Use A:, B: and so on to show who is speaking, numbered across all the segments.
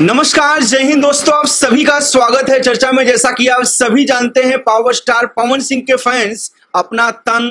A: नमस्कार जय हिंद दोस्तों आप सभी का स्वागत है चर्चा में जैसा कि आप सभी जानते हैं पावर स्टार पवन सिंह के फैंस अपना तन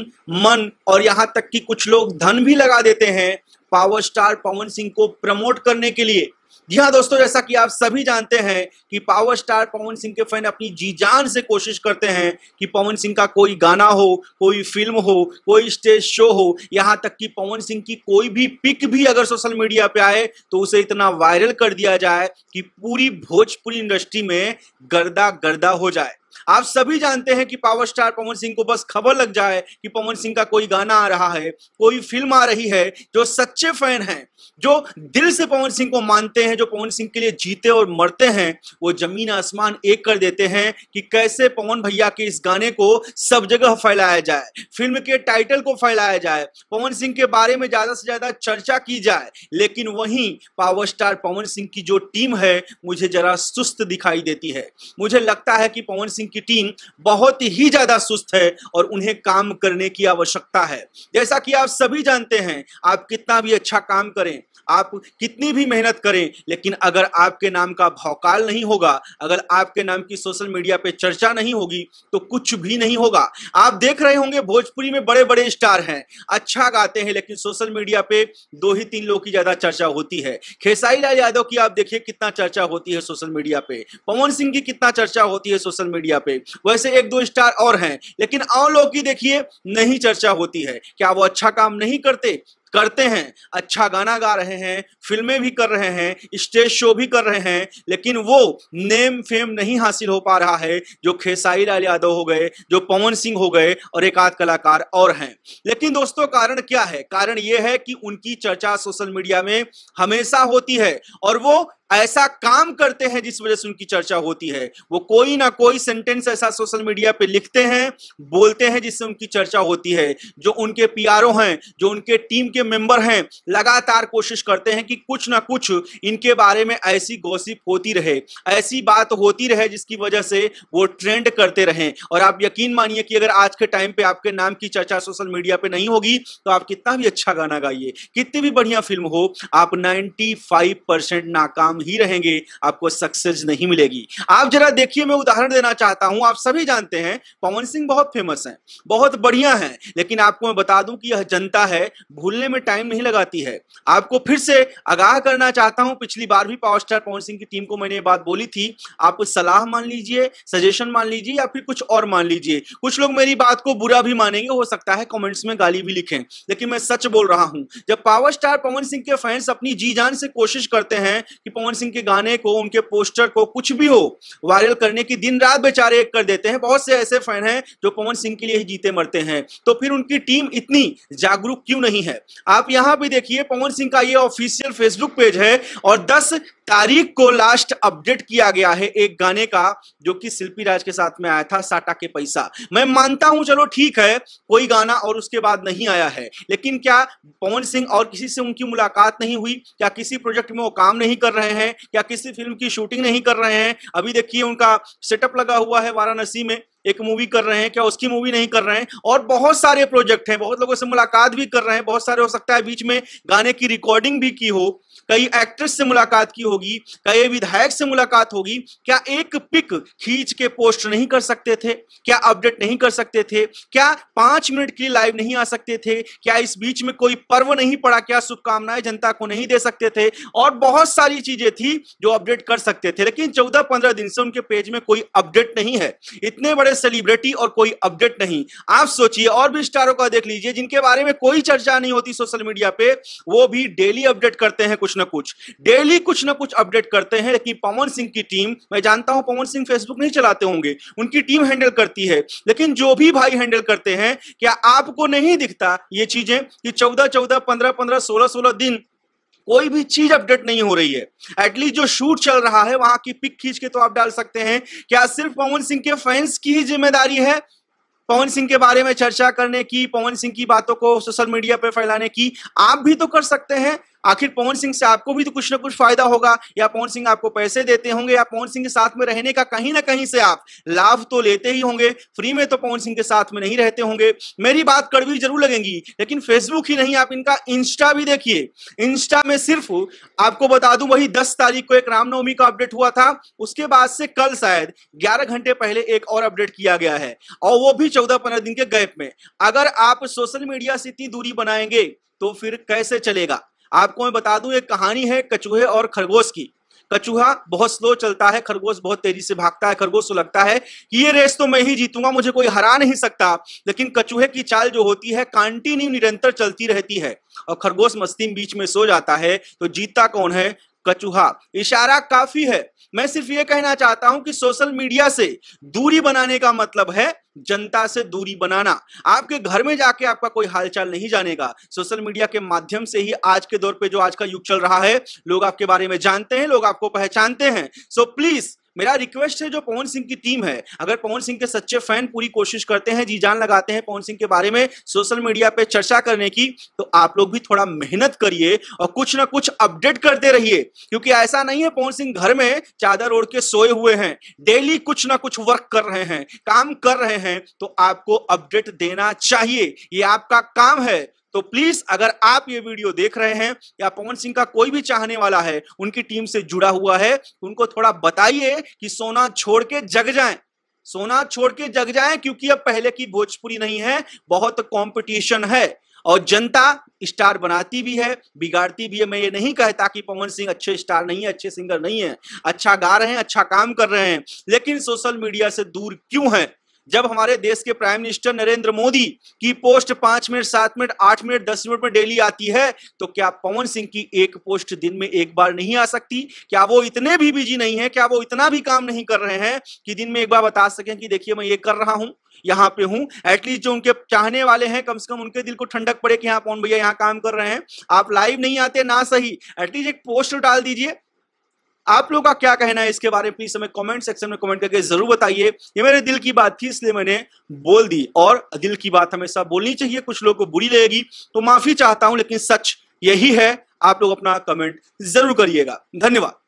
A: मन और यहां तक कि कुछ लोग धन भी लगा देते हैं पावर स्टार पवन सिंह को प्रमोट करने के लिए जी हाँ दोस्तों जैसा कि आप सभी जानते हैं कि पावर स्टार पवन सिंह के फैन अपनी जी जान से कोशिश करते हैं कि पवन सिंह का कोई गाना हो कोई फिल्म हो कोई स्टेज शो हो यहाँ तक कि पवन सिंह की कोई भी पिक भी अगर सोशल मीडिया पे आए तो उसे इतना वायरल कर दिया जाए कि पूरी भोजपुरी इंडस्ट्री में गर्दा गर्दा हो जाए आप सभी जानते हैं कि पावर स्टार पवन सिंह को बस खबर लग जाए कि पवन सिंह का कोई गाना आ रहा है कोई फिल्म आ रही है जो सच्चे फैन हैं जो दिल से पवन सिंह को मानते हैं जो पवन सिंह के लिए जीते और मरते हैं वो जमीन आसमान एक कर देते हैं कि कैसे पवन भैया के इस गाने को सब जगह फैलाया जाए फिल्म के टाइटल को फैलाया जाए पवन सिंह के बारे में ज्यादा से ज्यादा चर्चा की जाए लेकिन वहीं पावर स्टार पवन सिंह की जो टीम है मुझे जरा सुस्त दिखाई देती है मुझे लगता है कि पवन सिंह सिंह की टीम बहुत ही ज्यादा सुस्त है और उन्हें काम करने की आवश्यकता है जैसा कि आप सभी जानते हैं आप कितना भी अच्छा काम करें आप कितनी भी मेहनत करें लेकिन अगर आपके नाम का भौकाल नहीं होगा अगर आपके नाम की सोशल मीडिया पे चर्चा नहीं होगी तो कुछ भी नहीं होगा आप देख रहे होंगे भोजपुरी में बड़े बड़े स्टार हैं अच्छा गाते हैं लेकिन सोशल मीडिया पे दो ही तीन लोग की ज्यादा चर्चा होती है खेसाई लाल यादव की आप देखिए कितना चर्चा होती है सोशल मीडिया पे पवन सिंह की कितना चर्चा होती है सोशल मीडिया मीडिया पे वैसे एक दो स्टार और हैं लेकिन आम लोग की देखिए नहीं चर्चा होती है क्या वो अच्छा काम नहीं करते करते हैं अच्छा गाना गा रहे हैं फिल्में भी कर रहे हैं स्टेज शो भी कर रहे हैं लेकिन वो नेम फेम नहीं हासिल हो पा रहा है जो खेसाई लाल यादव हो गए जो पवन सिंह हो गए और एक आध कलाकार और हैं लेकिन दोस्तों कारण क्या है कारण ये है कि उनकी चर्चा सोशल मीडिया में हमेशा होती है और वो ऐसा काम करते हैं जिस वजह से उनकी चर्चा होती है वो कोई ना कोई सेंटेंस ऐसा सोशल मीडिया पे लिखते हैं बोलते हैं जिससे उनकी चर्चा होती है जो उनके पीआरओ हैं जो उनके टीम इनके मेंबर हैं लगातार कोशिश करते हैं कि कुछ ना कुछ इनके बारे में ऐसी गोसिप होती रहे ऐसी बात होती रहे जिसकी वजह से वो ट्रेंड करते रहें और आप यकीन मानिए कि अगर आज के टाइम पे आपके नाम की चर्चा सोशल मीडिया पे नहीं होगी तो आप कितना भी अच्छा गाना गाइए कितनी भी बढ़िया फिल्म हो आप 95 परसेंट नाकाम ही रहेंगे आपको सक्सेस नहीं मिलेगी आप जरा देखिए मैं उदाहरण देना चाहता हूँ आप सभी जानते हैं पवन सिंह बहुत फेमस हैं बहुत बढ़िया हैं लेकिन आपको मैं बता दूं कि यह जनता है भूलने निकालने में टाइम नहीं लगाती है आपको फिर से आगाह करना चाहता हूं पिछली बार भी पावर स्टार पवन सिंह की टीम को मैंने ये बात बोली थी आप कुछ सलाह मान लीजिए सजेशन मान लीजिए या फिर कुछ और मान लीजिए कुछ लोग मेरी बात को बुरा भी मानेंगे हो सकता है कॉमेंट्स में गाली भी लिखें लेकिन मैं सच बोल रहा हूं जब पावर स्टार पवन सिंह के फैंस अपनी जी जान से कोशिश करते हैं कि पवन सिंह के गाने को उनके पोस्टर को कुछ भी हो वायरल करने की दिन रात बेचारे एक कर देते हैं बहुत से ऐसे फैन हैं जो पवन सिंह के लिए ही जीते मरते हैं तो फिर उनकी टीम इतनी जागरूक क्यों नहीं है आप यहां भी देखिए पवन सिंह का ये ऑफिशियल फेसबुक पेज है और 10 तारीख को लास्ट अपडेट किया गया है एक गाने का जो कि शिल्पी राज के साथ में आया था साटा के पैसा मैं मानता हूं चलो ठीक है कोई गाना और उसके बाद नहीं आया है लेकिन क्या पवन सिंह और किसी से उनकी मुलाकात नहीं हुई क्या किसी प्रोजेक्ट में वो काम नहीं कर रहे हैं क्या किसी फिल्म की शूटिंग नहीं कर रहे हैं अभी देखिए उनका सेटअप लगा हुआ है वाराणसी में एक मूवी कर रहे हैं क्या उसकी मूवी नहीं कर रहे हैं और बहुत सारे प्रोजेक्ट हैं बहुत लोगों से मुलाकात भी कर रहे हैं बहुत सारे हो सकता है बीच में गाने की रिकॉर्डिंग भी की हो कई एक्ट्रेस से मुलाकात की होगी कई विधायक से मुलाकात होगी क्या एक पिक खींच के पोस्ट नहीं कर सकते थे क्या अपडेट नहीं कर सकते थे क्या पांच मिनट के लिए लाइव नहीं आ सकते थे क्या इस बीच में कोई पर्व नहीं पड़ा क्या शुभकामनाएं जनता को नहीं दे सकते थे और बहुत सारी चीजें थी जो अपडेट कर सकते थे लेकिन चौदह पंद्रह दिन से उनके पेज में कोई अपडेट नहीं है इतने बड़े सेलिब्रिटी और कोई अपडेट नहीं आप सोचिए और भी स्टारों का देख लीजिए जिनके बारे में कोई चर्चा नहीं होती सोशल मीडिया पे वो भी डेली अपडेट करते हैं कुछ ना कुछ डेली कुछ ना कुछ अपडेट करते हैं लेकिन पवन सिंह की टीम मैं जानता हूं पवन सिंह फेसबुक नहीं चलाते होंगे उनकी टीम हैंडल करती है लेकिन जो भी भाई हैंडल करते हैं क्या आपको नहीं दिखता ये चीजें कि चौदह चौदह पंद्रह पंद्रह सोलह सोलह दिन कोई भी चीज अपडेट नहीं हो रही है एटलीस्ट जो शूट चल रहा है वहां की पिक खींच के तो आप डाल सकते हैं क्या सिर्फ पवन सिंह के फैंस की ही जिम्मेदारी है पवन सिंह के बारे में चर्चा करने की पवन सिंह की बातों को सोशल मीडिया पर फैलाने की आप भी तो कर सकते हैं आखिर पवन सिंह से आपको भी तो कुछ ना कुछ फायदा होगा या पवन सिंह आपको पैसे देते होंगे या पवन सिंह के साथ में रहने का कहीं ना कहीं से आप लाभ तो लेते ही होंगे फ्री में तो पवन सिंह के साथ में नहीं रहते होंगे मेरी बात कड़वी जरूर लगेंगी लेकिन फेसबुक ही नहीं आप इनका इंस्टा भी देखिए इंस्टा में सिर्फ आपको बता दूं वही दस तारीख को एक रामनवमी का अपडेट हुआ था उसके बाद से कल शायद ग्यारह घंटे पहले एक और अपडेट किया गया है और वो भी चौदह पंद्रह दिन के गैप में अगर आप सोशल मीडिया से इतनी दूरी बनाएंगे तो फिर कैसे चलेगा आपको मैं बता दूं एक कहानी है कचूहे और खरगोश की कचूहा बहुत स्लो चलता है खरगोश बहुत तेजी से भागता है खरगोश को लगता है कि ये रेस तो मैं ही जीतूंगा मुझे कोई हरा नहीं सकता लेकिन कचूहे की चाल जो होती है कंटिन्यू निरंतर चलती रहती है और खरगोश मस्ती बीच में सो जाता है तो जीतता कौन है कचुहा इशारा काफी है मैं सिर्फ ये कहना चाहता हूं कि सोशल मीडिया से दूरी बनाने का मतलब है जनता से दूरी बनाना आपके घर में जाके आपका कोई हालचाल नहीं जानेगा सोशल मीडिया के माध्यम से ही आज के दौर पे जो आज का युग चल रहा है लोग आपके बारे में जानते हैं लोग आपको पहचानते हैं सो प्लीज मेरा रिक्वेस्ट है जो पवन सिंह की टीम है अगर पवन सिंह के सच्चे फैन पूरी कोशिश करते हैं जी जान लगाते हैं पवन सिंह के बारे में सोशल मीडिया पे चर्चा करने की तो आप लोग भी थोड़ा मेहनत करिए और कुछ ना कुछ अपडेट करते रहिए क्योंकि ऐसा नहीं है पवन सिंह घर में चादर ओढ़ के सोए हुए हैं डेली कुछ ना कुछ वर्क कर रहे हैं काम कर रहे हैं तो आपको अपडेट देना चाहिए ये आपका काम है तो प्लीज अगर आप ये वीडियो देख रहे हैं या पवन सिंह का कोई भी चाहने वाला है उनकी टीम से जुड़ा हुआ है उनको थोड़ा बताइए कि सोना छोड़ के जग जाए सोना छोड़ के जग जाए क्योंकि अब पहले की भोजपुरी नहीं है बहुत कॉम्पिटिशन है और जनता स्टार बनाती भी है बिगाड़ती भी है मैं ये नहीं कहता कि पवन सिंह अच्छे स्टार नहीं है अच्छे सिंगर नहीं है अच्छा गा रहे हैं अच्छा काम कर रहे हैं लेकिन सोशल मीडिया से दूर क्यों है जब हमारे देश के प्राइम मिनिस्टर नरेंद्र मोदी की पोस्ट पांच मिनट सात मिनट आठ मिनट दस मिनट में डेली आती है तो क्या पवन सिंह की एक पोस्ट दिन में एक बार नहीं आ सकती क्या वो इतने भी बिजी नहीं है क्या वो इतना भी काम नहीं कर रहे हैं कि दिन में एक बार बता सकें कि देखिए मैं ये कर रहा हूं यहाँ पे हूँ एटलीस्ट जो उनके चाहने वाले हैं कम से कम उनके दिल को ठंडक पड़े कि हाँ पवन भैया यहाँ काम कर रहे हैं आप लाइव नहीं आते ना सही एटलीस्ट एक पोस्ट डाल दीजिए आप लोगों का क्या कहना है इसके बारे में प्लीज हमें कमेंट सेक्शन में कमेंट करके जरूर बताइए ये मेरे दिल की बात थी इसलिए मैंने बोल दी और दिल की बात हमेशा बोलनी चाहिए कुछ लोगों को बुरी लगेगी तो माफी चाहता हूं लेकिन सच यही है आप लोग अपना कमेंट जरूर करिएगा धन्यवाद